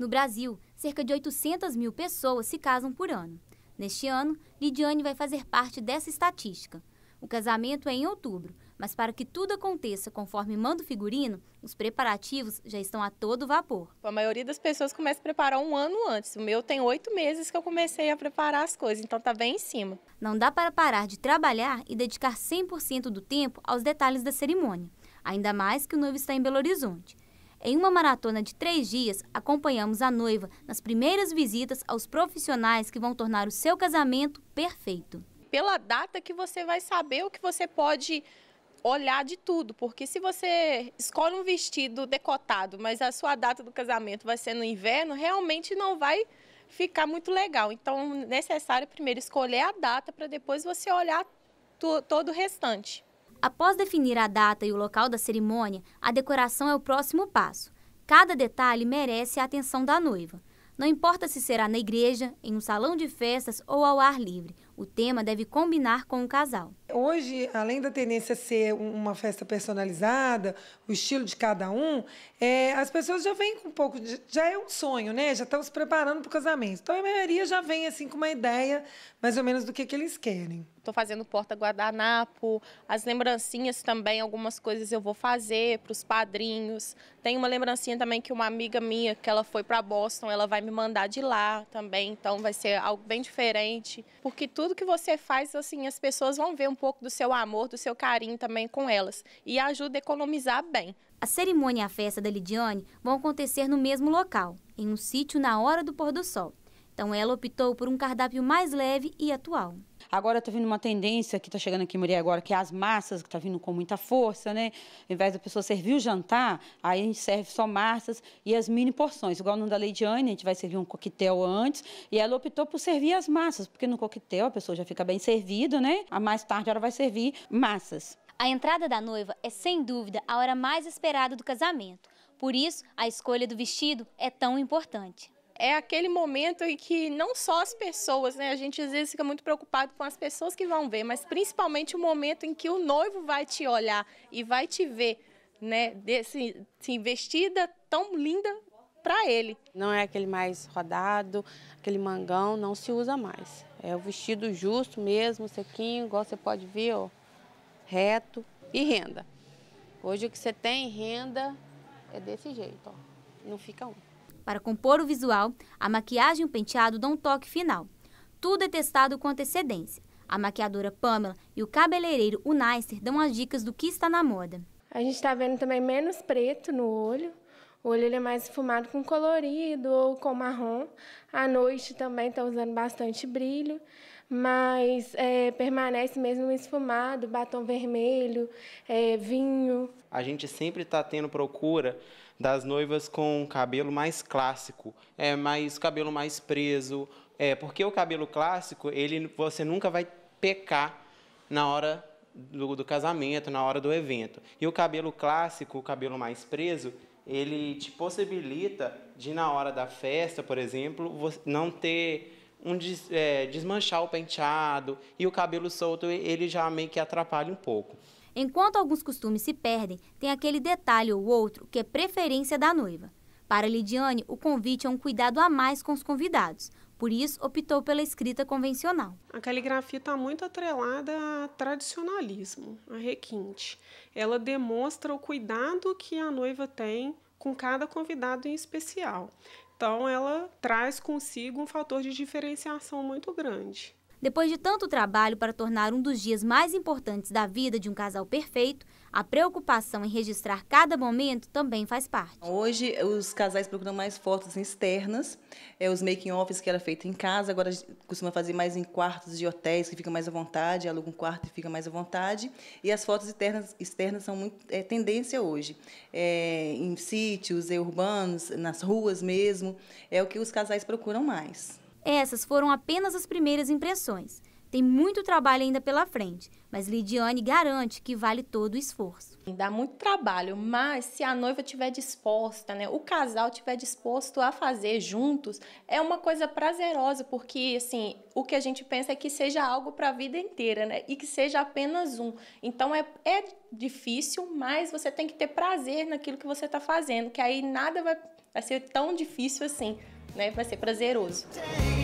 No Brasil, cerca de 800 mil pessoas se casam por ano. Neste ano, Lidiane vai fazer parte dessa estatística. O casamento é em outubro, mas para que tudo aconteça conforme manda o figurino, os preparativos já estão a todo vapor. A maioria das pessoas começa a preparar um ano antes. O meu tem oito meses que eu comecei a preparar as coisas, então tá bem em cima. Não dá para parar de trabalhar e dedicar 100% do tempo aos detalhes da cerimônia. Ainda mais que o noivo está em Belo Horizonte. Em uma maratona de três dias, acompanhamos a noiva nas primeiras visitas aos profissionais que vão tornar o seu casamento perfeito. Pela data que você vai saber o que você pode olhar de tudo, porque se você escolhe um vestido decotado, mas a sua data do casamento vai ser no inverno, realmente não vai ficar muito legal. Então, necessário primeiro escolher a data para depois você olhar todo o restante. Após definir a data e o local da cerimônia, a decoração é o próximo passo. Cada detalhe merece a atenção da noiva. Não importa se será na igreja, em um salão de festas ou ao ar livre, o tema deve combinar com o casal. Hoje, além da tendência ser uma festa personalizada, o estilo de cada um, é, as pessoas já vêm com um pouco, de, já é um sonho, né? Já estão se preparando para o casamento. Então a maioria já vem assim com uma ideia mais ou menos do que, que eles querem. Estou fazendo porta guardanapo, as lembrancinhas também, algumas coisas eu vou fazer para os padrinhos. Tem uma lembrancinha também que uma amiga minha, que ela foi para Boston, ela vai me mandar de lá também, então vai ser algo bem diferente, porque tudo tudo que você faz, assim, as pessoas vão ver um pouco do seu amor, do seu carinho também com elas. E ajuda a economizar bem. A cerimônia e a festa da Lidiane vão acontecer no mesmo local, em um sítio na hora do pôr do sol. Então ela optou por um cardápio mais leve e atual. Agora está vindo uma tendência que está chegando aqui, Maria, agora, que é as massas, que está vindo com muita força, né? Ao invés da pessoa servir o jantar, aí a gente serve só massas e as mini porções. Igual no da Lady Anne, a gente vai servir um coquetel antes e ela optou por servir as massas, porque no coquetel a pessoa já fica bem servida, né? A mais tarde ela vai servir massas. A entrada da noiva é, sem dúvida, a hora mais esperada do casamento. Por isso, a escolha do vestido é tão importante é aquele momento em que não só as pessoas, né? A gente às vezes fica muito preocupado com as pessoas que vão ver, mas principalmente o momento em que o noivo vai te olhar e vai te ver, né? Desse, assim, assim, vestida tão linda para ele. Não é aquele mais rodado, aquele mangão, não se usa mais. É o vestido justo mesmo, sequinho, igual você pode ver, ó, reto e renda. Hoje o que você tem renda é desse jeito, ó. Não fica um. Para compor o visual, a maquiagem e o penteado dão um toque final. Tudo é testado com antecedência. A maquiadora Pamela e o cabeleireiro Unaiser dão as dicas do que está na moda. A gente está vendo também menos preto no olho, o olho ele é mais esfumado com colorido ou com marrom. À noite também está usando bastante brilho, mas é, permanece mesmo esfumado, batom vermelho, é, vinho. A gente sempre está tendo procura das noivas com cabelo mais clássico, é mais cabelo mais preso, é porque o cabelo clássico ele você nunca vai pecar na hora do, do casamento, na hora do evento. E o cabelo clássico, o cabelo mais preso, ele te possibilita de, na hora da festa, por exemplo, não ter um des, é, desmanchar o penteado e o cabelo solto, ele já meio que atrapalha um pouco. Enquanto alguns costumes se perdem, tem aquele detalhe ou outro que é preferência da noiva. Para Lidiane, o convite é um cuidado a mais com os convidados, por isso, optou pela escrita convencional. A caligrafia está muito atrelada a tradicionalismo, a requinte. Ela demonstra o cuidado que a noiva tem com cada convidado em especial. Então, ela traz consigo um fator de diferenciação muito grande. Depois de tanto trabalho para tornar um dos dias mais importantes da vida de um casal perfeito, a preocupação em registrar cada momento também faz parte. Hoje, os casais procuram mais fotos externas, é, os making-offs que era feito em casa, agora costuma fazer mais em quartos de hotéis, que fica mais à vontade, aluga um quarto e fica mais à vontade. E as fotos externas, externas são muito é, tendência hoje, é, em sítios é, urbanos, nas ruas mesmo, é o que os casais procuram mais. Essas foram apenas as primeiras impressões. Tem muito trabalho ainda pela frente, mas Lidiane garante que vale todo o esforço. Dá muito trabalho, mas se a noiva tiver disposta, né, o casal tiver disposto a fazer juntos, é uma coisa prazerosa, porque assim, o que a gente pensa é que seja algo para a vida inteira, né, e que seja apenas um. Então é, é difícil, mas você tem que ter prazer naquilo que você está fazendo, que aí nada vai, vai ser tão difícil assim né? Vai ser prazeroso.